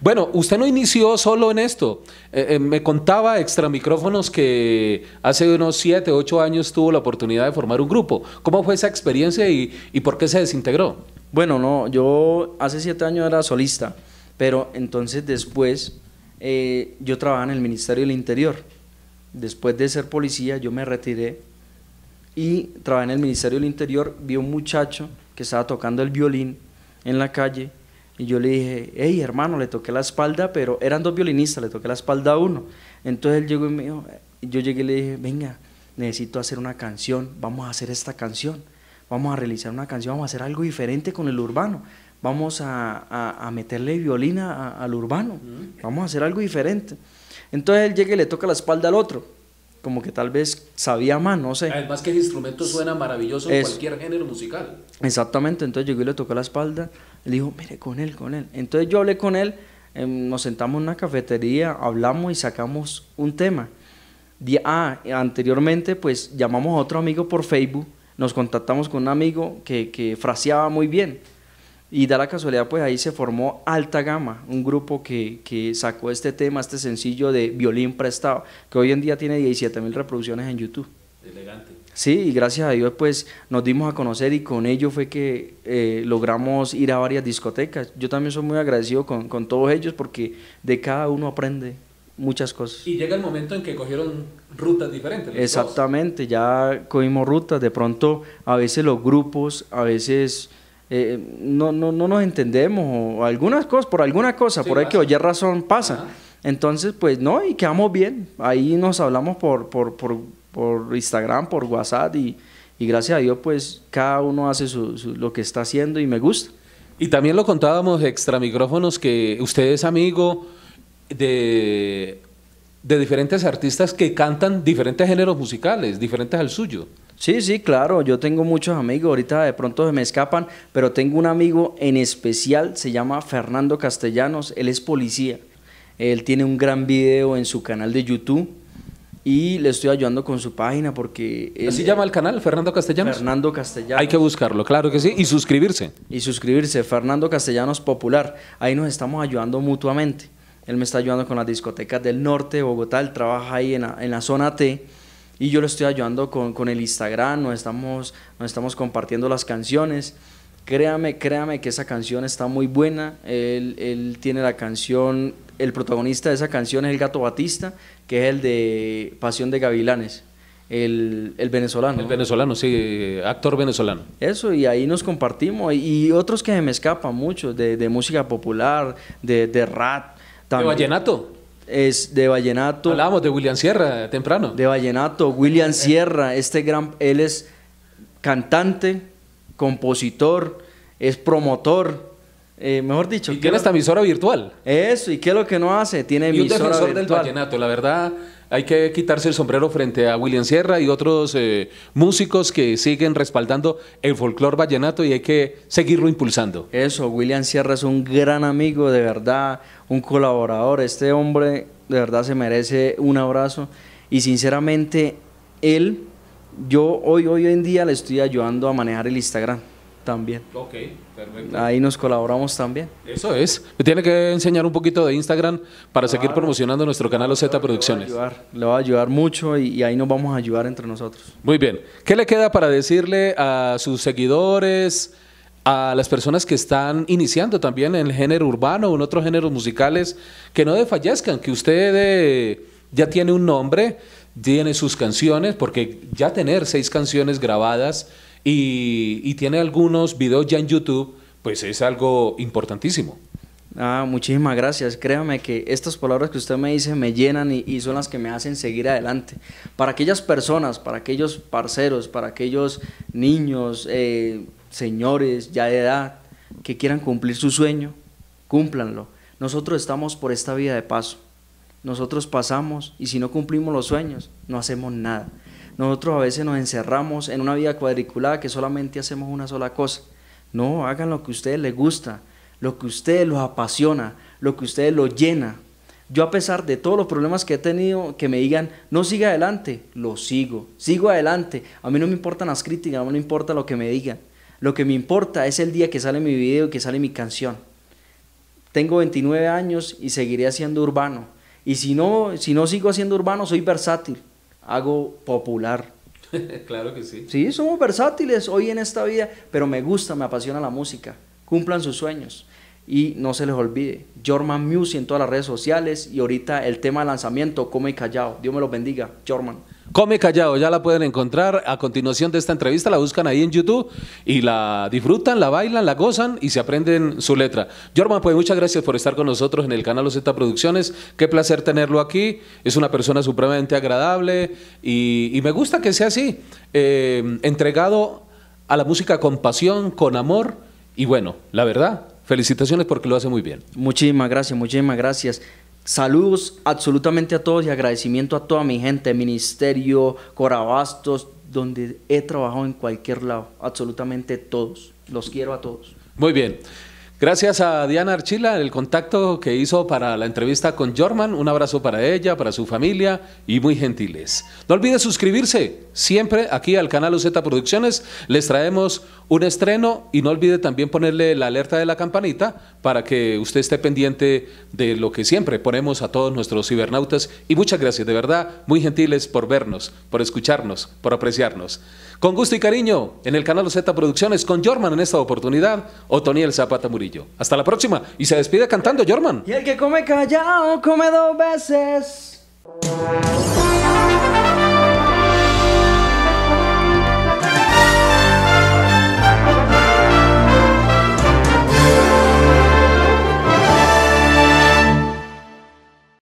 Bueno, usted no inició solo en esto. Eh, eh, me contaba extra micrófonos que hace unos 7, 8 años tuvo la oportunidad de formar un grupo. ¿Cómo fue esa experiencia y, por qué se desintegró? Bueno, no, yo hace siete años era solista, pero entonces después eh, yo trabajaba en el Ministerio del Interior. Después de ser policía, yo me retiré y trabajé en el Ministerio del Interior. Vi un muchacho que estaba tocando el violín en la calle y yo le dije, hey hermano, le toqué la espalda, pero eran dos violinistas, le toqué la espalda a uno. Entonces él llegó y me dijo, yo llegué y le dije, venga, necesito hacer una canción, vamos a hacer esta canción, vamos a realizar una canción, vamos a hacer algo diferente con el urbano, vamos a, a, meterle violina al urbano, mm. vamos a hacer algo diferente. Entonces él llega y le toca la espalda al otro, como que tal vez sabía más, no sé. Además que el instrumento suena maravilloso en cualquier género musical. Exactamente, entonces llegó y le tocó la espalda le dijo, mire, con él, con él. Entonces yo hablé con él, em, nos sentamos en una cafetería, hablamos y sacamos un tema. ah, anteriormente pues llamamos a otro amigo por Facebook, nos contactamos con un amigo que, que fraseaba muy bien. Y da la casualidad, pues ahí se formó Alta Gama, un grupo que, que, sacó este tema, este sencillo de violín prestado, que hoy en día tiene 17 mil reproducciones en YouTube. Elegante. Sí, y gracias a Dios pues nos dimos a conocer y con ello fue que eh, logramos ir a varias discotecas. Yo también soy muy agradecido con, con, todos ellos porque de cada uno aprende muchas cosas. Y llega el momento en que cogieron rutas diferentes. Exactamente, ya cogimos rutas. De pronto a veces los grupos, a veces eh, no, no, no, nos entendemos o algunas cosas, por alguna cosa, por ahí que oye razón pasa. Entonces, pues no, y quedamos bien. Ahí nos hablamos por, por por Instagram, por WhatsApp y, gracias a Dios pues cada uno hace lo que está haciendo y me gusta. Y también lo contábamos extra micrófonos que usted es amigo de, de diferentes artistas que cantan diferentes géneros musicales, diferentes al suyo. Sí, sí, claro, yo tengo muchos amigos, ahorita de pronto se me escapan, pero tengo un amigo en especial, se llama Fernando Castellanos, él es policía, él tiene un gran video en su canal de YouTube y le estoy ayudando con su página porque... ¿Así llama el canal? ¿Fernando Castellanos? Fernando Castellanos. Hay que buscarlo, claro que sí, y suscribirse. Y suscribirse, Fernando Castellanos Popular. Ahí nos estamos ayudando mutuamente. Él me está ayudando con las discotecas del norte de Bogotá, él trabaja ahí en la, zona T y yo le estoy ayudando con, el Instagram, nos estamos, nos estamos compartiendo las canciones. Créame, créame que esa canción está muy buena. Él, él tiene la canción el protagonista de esa canción es el gato Batista, que es el de Pasión de Gavilanes. El, venezolano. El venezolano, sí, actor venezolano. Eso, y ahí nos compartimos. Y, otros que me escapan mucho, de, música popular, de, de rap. También. ¿De vallenato? Es de vallenato. Hablábamos de William Sierra temprano. De vallenato, William eh. Sierra, este gran, él es cantante, compositor, es promotor, eh, mejor dicho. Y es esta emisora virtual. Eso, ¿y qué es lo que no hace? Tiene emisora virtual. Y del vallenato, la verdad, hay que quitarse el sombrero frente a William Sierra y otros eh, músicos que siguen respaldando el folclore vallenato y hay que seguirlo impulsando. Eso, William Sierra es un gran amigo, de verdad, un colaborador. Este hombre, de verdad, se merece un abrazo y sinceramente, él, yo hoy, hoy en día le estoy ayudando a manejar el Instagram también. Ok, Ahí nos colaboramos también. Eso es. Me tiene que enseñar un poquito de Instagram para seguir promocionando nuestro canal OZ Producciones. Le va a ayudar, mucho y, ahí nos vamos a ayudar entre nosotros. Muy bien. ¿Qué le queda para decirle a sus seguidores, a las personas que están iniciando también en el género urbano o en otros géneros musicales, que no desfallezcan, que usted eh, ya tiene un nombre, tiene sus canciones, porque ya tener seis canciones grabadas y, tiene algunos videos ya en YouTube, pues es algo importantísimo. Ah, muchísimas gracias. Créame que estas palabras que usted me dice me llenan y, son las que me hacen seguir adelante. Para aquellas personas, para aquellos parceros, para aquellos niños, eh, señores ya de edad que quieran cumplir su sueño, cúmplanlo. Nosotros estamos por esta vida de paso. Nosotros pasamos y si no cumplimos los sueños, no hacemos nada. Nosotros a veces nos encerramos en una vida cuadriculada que solamente hacemos una sola cosa. No, hagan lo que a ustedes les gusta, lo que a ustedes los apasiona, lo que a ustedes los llena. Yo a pesar de todos los problemas que he tenido, que me digan, no siga adelante, lo sigo, sigo adelante. A mí no me importan las críticas, no me importa lo que me digan. Lo que me importa es el día que sale mi video y que sale mi canción. Tengo 29 años y seguiré haciendo urbano. Y si no, si no sigo haciendo urbano, soy versátil hago popular. claro que sí. Sí, somos versátiles hoy en esta vida, pero me gusta, me apasiona la música. Cumplan sus sueños. Y no se les olvide, Jorman Music en todas las redes sociales y ahorita el tema de lanzamiento, Come y Callao. Dios me los bendiga, Jorman. Come Callado, ya la pueden encontrar a continuación de esta entrevista, la buscan ahí en YouTube y la disfrutan, la bailan, la gozan y se aprenden su letra. Jorman, pues muchas gracias por estar con nosotros en el canal OZ Producciones, qué placer tenerlo aquí, es una persona supremamente agradable y, me gusta que sea así, eh, entregado a la música con pasión, con amor y bueno, la verdad, felicitaciones porque lo hace muy bien. Muchísimas gracias, muchísimas gracias. Saludos absolutamente a todos y agradecimiento a toda mi gente, ministerio, Corabastos, donde he trabajado en cualquier lado, absolutamente todos. Los quiero a todos. Muy bien. Gracias a Diana Archila, el contacto que hizo para la entrevista con Jorman. Un abrazo para ella, para su familia y muy gentiles. No olvide suscribirse siempre aquí al canal UZ Producciones. Les traemos un estreno y no olvide también ponerle la alerta de la campanita para que usted esté pendiente de lo que siempre ponemos a todos nuestros cibernautas. Y muchas gracias, de verdad, muy gentiles por vernos, por escucharnos, por apreciarnos. Con gusto y cariño, en el canal UZ Producciones con Jorman en esta oportunidad, Otoniel Zapata Murillo. Hasta la próxima. Y se despide cantando, Jorman. Y el que come callado come dos veces.